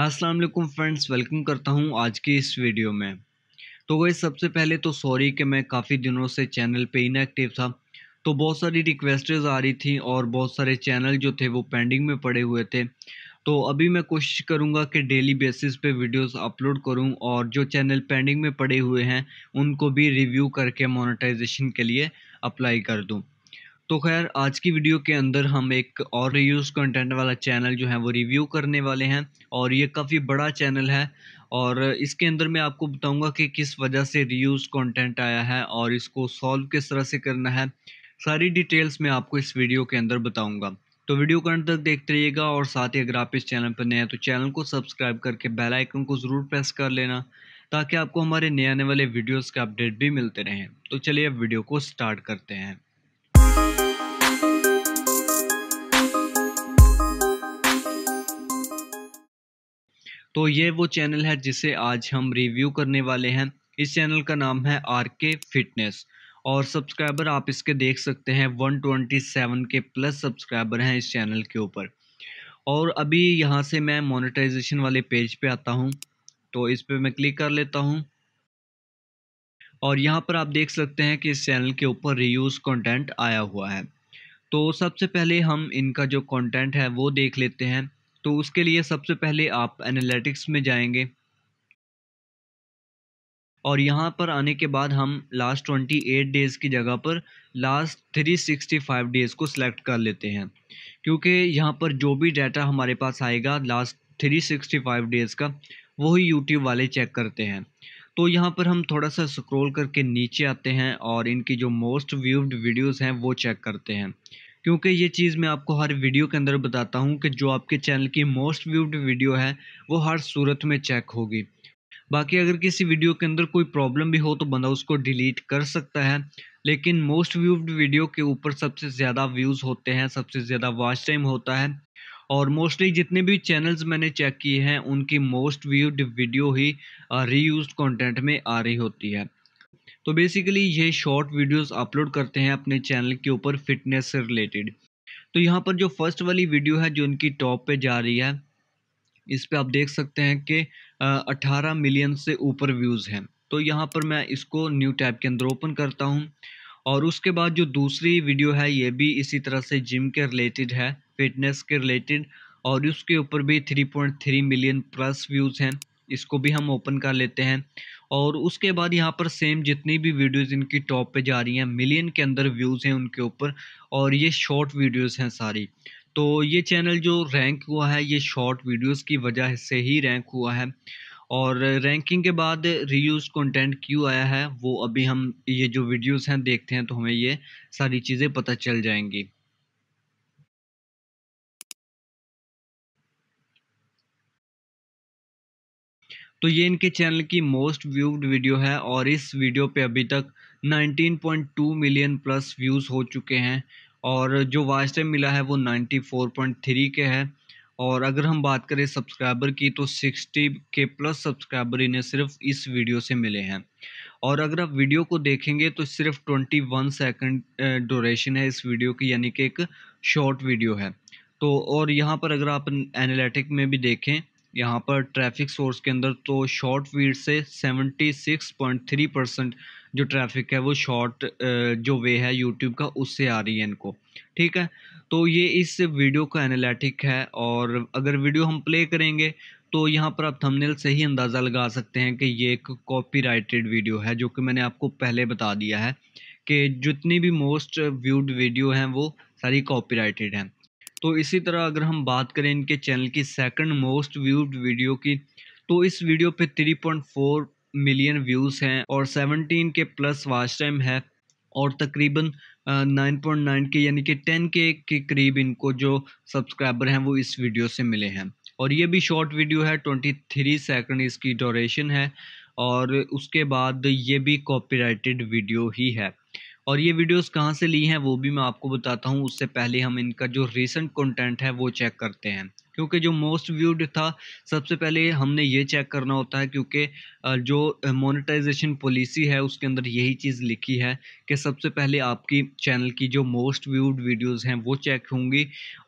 अस्सलाम वालेकुम friends welcome करता हूं आज की इस वीडियो में तो वही सबसे पहले तो सॉरी कि मैं काफ़ी दिनों से चैनल पे इनएक्टिव था तो बहुत सारी रिक्वेस्टेज आ रही थी और बहुत सारे चैनल जो थे वो पेंडिंग में पड़े हुए थे तो अभी मैं कोशिश करूंगा कि डेली बेसिस पे वीडियोस अपलोड करूं और जो चैनल पेंडिंग में पड़े हुए हैं उनको भी रिव्यू करके मोनेटाइजेशन के लिए अप्लाई कर दूं तो खैर आज की वीडियो के अंदर हम एक और रीयूज़ कंटेंट वाला चैनल जो है वो रिव्यू करने वाले हैं और ये काफ़ी बड़ा चैनल है और इसके अंदर मैं आपको बताऊंगा कि किस वजह से रीयूज़ कंटेंट आया है और इसको सॉल्व किस तरह से करना है सारी डिटेल्स मैं आपको इस वीडियो के अंदर बताऊँगा तो वीडियो को अंत तक देखते रहिएगा और साथ ही अगर आप इस चैनल पर नए हैं तो चैनल को सब्सक्राइब करके बेल आइकन को ज़रूर प्रेस कर लेना ताकि आपको हमारे नए आने वाले वीडियोस के अपडेट भी मिलते रहें तो चलिए अब वीडियो को स्टार्ट करते हैं तो ये वो चैनल है जिसे आज हम रिव्यू करने वाले हैं इस चैनल का नाम है आर के फिटनेस और सब्सक्राइबर आप इसके देख सकते हैं 127 के प्लस सब्सक्राइबर हैं इस चैनल के ऊपर और अभी यहाँ से मैं मोनेटाइजेशन वाले पेज पे आता हूँ तो इस पर मैं क्लिक कर लेता हूँ और यहाँ पर आप देख सकते हैं कि इस चैनल के ऊपर रीयूज़ कंटेंट आया हुआ है तो सबसे पहले हम इनका जो कंटेंट है वो देख लेते हैं तो उसके लिए सबसे पहले आप एनालिटिक्स में जाएंगे और यहाँ पर आने के बाद हम लास्ट ट्वेंटी एट डेज़ की जगह पर last three sixty five days को सिलेक्ट कर लेते हैं क्योंकि यहाँ पर जो भी डाटा हमारे पास आएगा last three sixty five days का वही यूट्यूब वाले चेक करते हैं तो यहाँ पर हम थोड़ा सा स्क्रॉल करके नीचे आते हैं और इनकी जो मोस्ट व्यूड वीडियोज़ हैं वो चेक करते हैं क्योंकि ये चीज़ मैं आपको हर वीडियो के अंदर बताता हूँ कि जो आपके चैनल की मोस्ट व्यूड वीडियो है वो हर सूरत में चेक होगी बाकी अगर किसी वीडियो के अंदर कोई प्रॉब्लम भी हो तो बंदा उसको डिलीट कर सकता है लेकिन मोस्ट व्यूड वीडियो के ऊपर सबसे ज़्यादा व्यूज़ होते हैं सबसे ज़्यादा वॉच टाइम होता है और मोस्टली जितने भी चैनल्स मैंने चेक किए हैं उनकी मोस्ट व्यूड वीडियो ही रीयूज कंटेंट में आ रही होती है तो बेसिकली ये शॉर्ट वीडियोस अपलोड करते हैं अपने चैनल के ऊपर फिटनेस से रिलेटेड तो यहाँ पर जो फर्स्ट वाली वीडियो है जो इनकी टॉप पे जा रही है इस पर आप देख सकते हैं कि अट्ठारह मिलियन से ऊपर व्यूज़ हैं तो यहाँ पर मैं इसको न्यू टैब के अंदर ओपन करता हूँ और उसके बाद जो दूसरी वीडियो है ये भी इसी तरह से जिम के रिलेटेड है फिटनेस के रिलेटेड और उसके ऊपर भी three point three million plus views हैं इसको भी हम ओपन कर लेते हैं और उसके बाद यहाँ पर सेम जितनी भी वीडियोस इनकी टॉप पे जा रही हैं मिलियन के अंदर व्यूज़ हैं उनके ऊपर और ये शॉर्ट वीडियोस हैं सारी तो ये चैनल जो रैंक हुआ है ये शॉर्ट वीडियोस की वजह से ही रैंक हुआ है और रैंकिंग के बाद रीयूज़ कंटेंट क्यों आया है वो अभी हम ये जो वीडियोस हैं देखते हैं तो हमें ये सारी चीज़ें पता चल जाएंगी तो ये इनके चैनल की मोस्ट व्यूड वीडियो है और इस वीडियो पे अभी तक 19.2 मिलियन प्लस व्यूज़ हो चुके हैं और जो वाच टाइम मिला है वो 94.3 के है और अगर हम बात करें सब्सक्राइबर की तो 60 के प्लस सब्सक्राइबर इन्हें सिर्फ इस वीडियो से मिले हैं और अगर आप वीडियो को देखेंगे तो सिर्फ 21 सेकेंड डोरेशन है इस वीडियो की यानी कि एक शॉर्ट वीडियो है तो और यहाँ पर अगर आप एनालिटिक में भी देखें यहाँ पर ट्रैफिक सोर्स के अंदर तो शॉर्ट वीड से 76.3 परसेंट जो ट्रैफिक है वो शॉर्ट जो वे है यूट्यूब का उससे आ रही है इनको ठीक है तो ये इस वीडियो का एनालिटिक है और अगर वीडियो हम प्ले करेंगे तो यहाँ पर आप थंबनेल से ही अंदाज़ा लगा सकते हैं कि ये एक कॉपीराइटेड वीडियो है जो कि मैंने आपको पहले बता दिया है कि जितनी भी मोस्ट व्यूड वीडियो हैं वो सारी कॉपीराइटेड हैं तो इसी तरह अगर हम बात करें इनके चैनल की सेकंड मोस्ट व्यूड वीडियो की तो इस वीडियो पे 3.4 मिलियन व्यूज़ हैं और 17 के प्लस वाच टाइम है और तकरीबन 9.9 के यानी कि 10 के के करीब इनको जो सब्सक्राइबर हैं वो इस वीडियो से मिले हैं और ये भी शॉर्ट वीडियो है 23 सेकेंड इसकी डोरेशन है और उसके बाद ये भी कॉपीराइटेड वीडियो ही है और ये वीडियोस कहाँ से ली हैं वो भी मैं आपको बताता हूँ उससे पहले हम इनका जो रिसेंट कंटेंट है वो चेक करते हैं क्योंकि जो मोस्ट व्यूड था सबसे पहले हमने ये चेक करना होता है क्योंकि जो मोनेटाइजेशन पॉलिसी है उसके अंदर यही चीज़ लिखी है कि सबसे पहले आपकी चैनल की जो मोस्ट व्यूड वीडियोस हैं वो चेक होंगी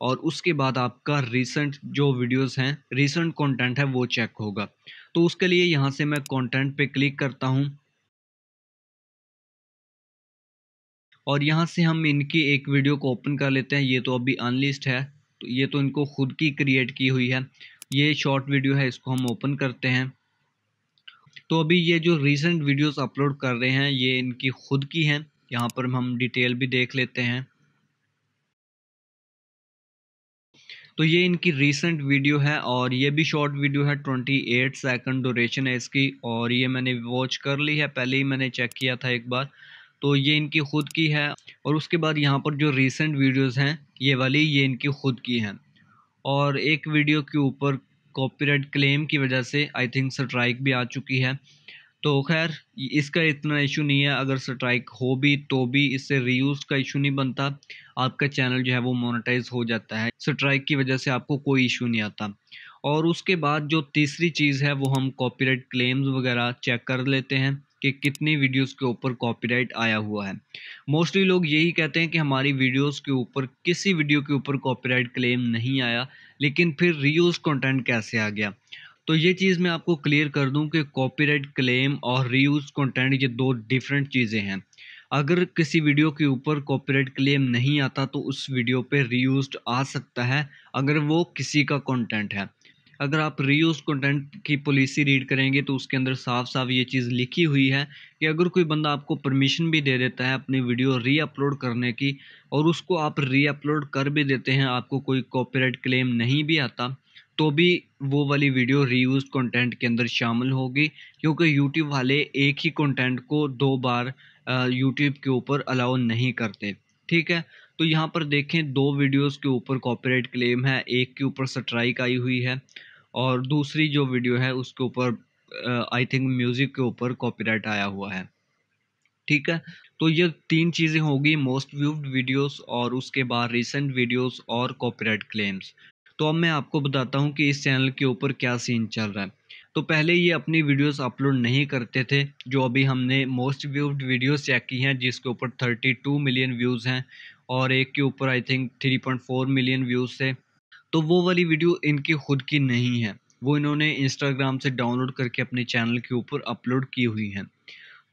और उसके बाद आपका रीसेंट जो वीडियोस हैं रीसेंट कंटेंट है वो चेक होगा तो उसके लिए यहाँ से मैं कंटेंट पे क्लिक करता हूँ और यहाँ से हम इनकी एक वीडियो को ओपन कर लेते हैं ये तो अभी अनलिस्ट है तो ये तो इनको खुद की क्रिएट की हुई है ये शॉर्ट वीडियो है इसको हम ओपन करते हैं तो अभी ये जो रिसेंट वीडियोस अपलोड कर रहे हैं ये इनकी खुद की हैं यहाँ पर हम डिटेल भी देख लेते हैं तो ये इनकी रीसेंट वीडियो है और ये भी शॉर्ट वीडियो है ट्वेंटी एट सेकेंड डोरेशन है इसकी और ये मैंने वॉच कर ली है पहले ही मैंने चेक किया था एक बार तो ये इनकी ख़ुद की है और उसके बाद यहाँ पर जो रिसेंट वीडियोस हैं ये वाली ये इनकी ख़ुद की हैं और एक वीडियो के ऊपर कॉपीराइट क्लेम की वजह से आई थिंक स्ट्राइक भी आ चुकी है तो खैर इसका इतना इशू नहीं है अगर स्ट्राइक हो भी तो भी इससे रीयूज़ का इशू नहीं बनता आपका चैनल जो है वो मोनेटाइज हो जाता है स्ट्राइक की वजह से आपको कोई इशू नहीं आता और उसके बाद जो तीसरी चीज़ है वो हम कॉपीराइट क्लेम्स वगैरह चेक कर लेते हैं कि कितनी वीडियोस के ऊपर कॉपीराइट आया हुआ है मोस्टली लोग यही कहते हैं कि हमारी वीडियोस के ऊपर किसी वीडियो के ऊपर कॉपीराइट क्लेम नहीं आया लेकिन फिर रीयूज कंटेंट कैसे आ गया तो ये चीज़ मैं आपको क्लियर कर दूं कि कॉपीराइट क्लेम और रीयूज कंटेंट ये दो डिफरेंट चीज़ें हैं अगर किसी वीडियो के ऊपर कॉपीराइट क्लेम नहीं आता तो उस वीडियो पे रीयूज आ सकता है अगर वो किसी का कंटेंट है अगर आप रीयूज कंटेंट की पॉलिसी रीड करेंगे तो उसके अंदर साफ साफ ये चीज़ लिखी हुई है कि अगर कोई बंदा आपको परमिशन भी दे देता है अपनी वीडियो री अपलोड करने की और उसको आप री अपलोड कर भी देते हैं आपको कोई कॉपीराइट क्लेम नहीं भी आता तो भी वो वाली वीडियो रीयूज कंटेंट के अंदर शामिल होगी क्योंकि यूट्यूब वाले एक ही कंटेंट को दो बार यूट्यूब के ऊपर अलाउ नहीं करते ठीक है तो यहाँ पर देखें दो वीडियोस के ऊपर कॉपीराइट क्लेम है एक के ऊपर स्ट्राइक आई हुई है और दूसरी जो वीडियो है उसके ऊपर आई थिंक म्यूज़िक के ऊपर कॉपीराइट आया हुआ है ठीक है तो ये तीन चीज़ें होगी मोस्ट व्यूड वीडियोस और उसके बाद रिसेंट वीडियोस और कॉपीराइट क्लेम्स तो अब मैं आपको बताता हूँ कि इस चैनल के ऊपर क्या सीन चल रहा है तो पहले ये अपनी वीडियोस अपलोड नहीं करते थे जो अभी हमने मोस्ट व्यूड वीडियोस चेक की हैं जिसके ऊपर 32 मिलियन व्यूज़ हैं और एक के ऊपर I think three point four million views थे तो वो वाली वीडियो इनकी खुद की नहीं है वो इन्होंने इंस्टाग्राम से डाउनलोड करके अपने चैनल के ऊपर अपलोड की हुई हैं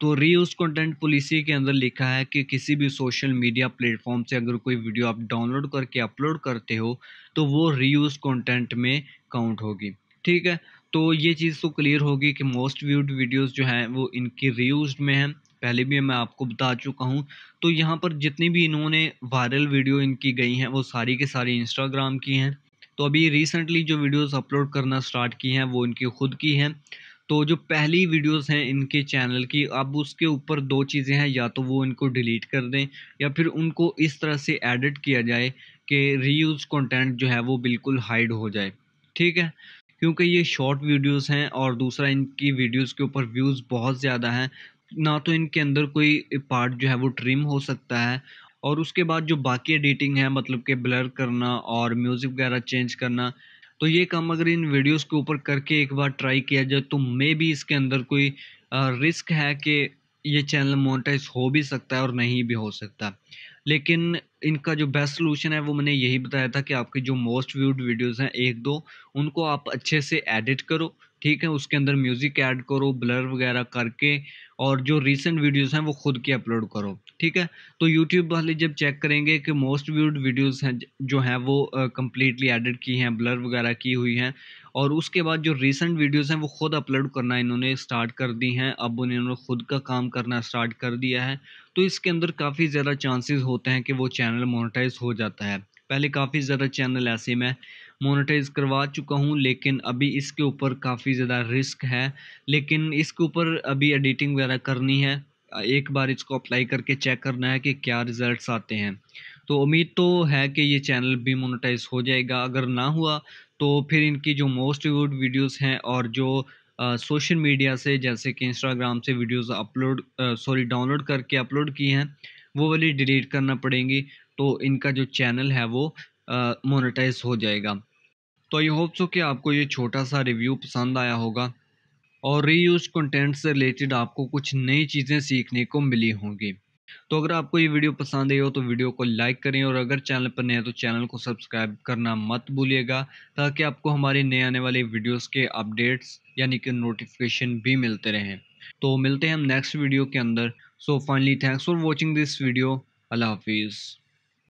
तो रीयूज कंटेंट पॉलिसी के अंदर लिखा है कि किसी भी सोशल मीडिया प्लेटफॉर्म से अगर कोई वीडियो आप डाउनलोड करके अपलोड करते हो तो वो रीयूज कंटेंट में काउंट होगी ठीक है तो ये चीज़ तो क्लियर होगी कि मोस्ट व्यूड वीडियोस जो हैं वो इनकी रीयूज में हैं पहले भी मैं आपको बता चुका हूँ तो यहाँ पर जितनी भी इन्होंने वायरल वीडियो इनकी गई हैं वो सारी के सारी इंस्टाग्राम की हैं तो अभी रिसेंटली जो वीडियोस अपलोड करना स्टार्ट की हैं वो इनकी खुद की हैं तो जो पहली वीडियोस हैं इनके चैनल की अब उसके ऊपर दो चीज़ें हैं या तो वो इनको डिलीट कर दें या फिर उनको इस तरह से एडिट किया जाए कि रीयूज़ कंटेंट जो है वो बिल्कुल हाइड हो जाए ठीक है क्योंकि ये शॉर्ट वीडियोस हैं और दूसरा इनकी वीडियोस के ऊपर व्यूज़ बहुत ज़्यादा हैं ना तो इनके अंदर कोई पार्ट जो है वो ट्रिम हो सकता है और उसके बाद जो बाकी एडिटिंग है मतलब कि ब्लर करना और म्यूज़िक वगैरह चेंज करना तो ये काम अगर इन वीडियोस के ऊपर करके एक बार ट्राई किया जाए तो मे भी इसके अंदर कोई रिस्क है कि ये चैनल मोनेटाइज हो भी सकता है और नहीं भी हो सकता लेकिन इनका जो बेस्ट सोलूशन है वो मैंने यही बताया था कि आपके जो मोस्ट व्यूड वीडियोज़ हैं एक दो उनको आप अच्छे से एडिट करो ठीक है उसके अंदर म्यूज़िक ऐड करो ब्लर वगैरह करके और जो रीसेंट वीडियोस हैं वो खुद के अपलोड करो ठीक है तो यूट्यूब वाले जब चेक करेंगे कि मोस्ट व्यूड वीडियोस हैं जो हैं वो कम्प्लीटली एडिट की हैं ब्लर वगैरह की हुई हैं और उसके बाद जो रीसेंट वीडियोस हैं वो खुद अपलोड करना इन्होंने स्टार्ट कर दी हैं अब उन्होंने खुद का काम करना स्टार्ट कर दिया है तो इसके अंदर काफ़ी ज़्यादा चांसेस होते हैं कि वो चैनल मोनिटाइज हो जाता है पहले काफ़ी ज़्यादा चैनल ऐसे में मोनेटाइज करवा चुका हूँ लेकिन अभी इसके ऊपर काफ़ी ज़्यादा रिस्क है लेकिन इसके ऊपर अभी एडिटिंग वगैरह करनी है एक बार इसको अप्लाई करके चेक करना है कि क्या रिज़ल्ट्स आते हैं तो उम्मीद तो है कि ये चैनल भी मोनेटाइज हो जाएगा अगर ना हुआ तो फिर इनकी जो मोस्ट व्यूड वीडियोस हैं और जो सोशल मीडिया से जैसे कि इंस्टाग्राम से वीडियोस अपलोड सॉरी डाउनलोड करके अपलोड की हैं वो वाली डिलीट करना पड़ेंगी तो इनका जो चैनल है वो मोनेटाइज हो जाएगा तो आई होप सो कि आपको ये छोटा सा रिव्यू पसंद आया होगा और रीयूज कंटेंट से रिलेटेड आपको कुछ नई चीज़ें सीखने को मिली होंगी तो अगर आपको ये वीडियो पसंद आई हो तो वीडियो को लाइक करें और अगर चैनल पर नए हैं तो चैनल को सब्सक्राइब करना मत भूलिएगा ताकि आपको हमारे नए आने वाले वीडियोस के अपडेट्स यानी कि नोटिफिकेशन भी मिलते रहें तो मिलते हैं हम नेक्स्ट वीडियो के अंदर so finally thanks for watching this video अल्लाह हाफिज़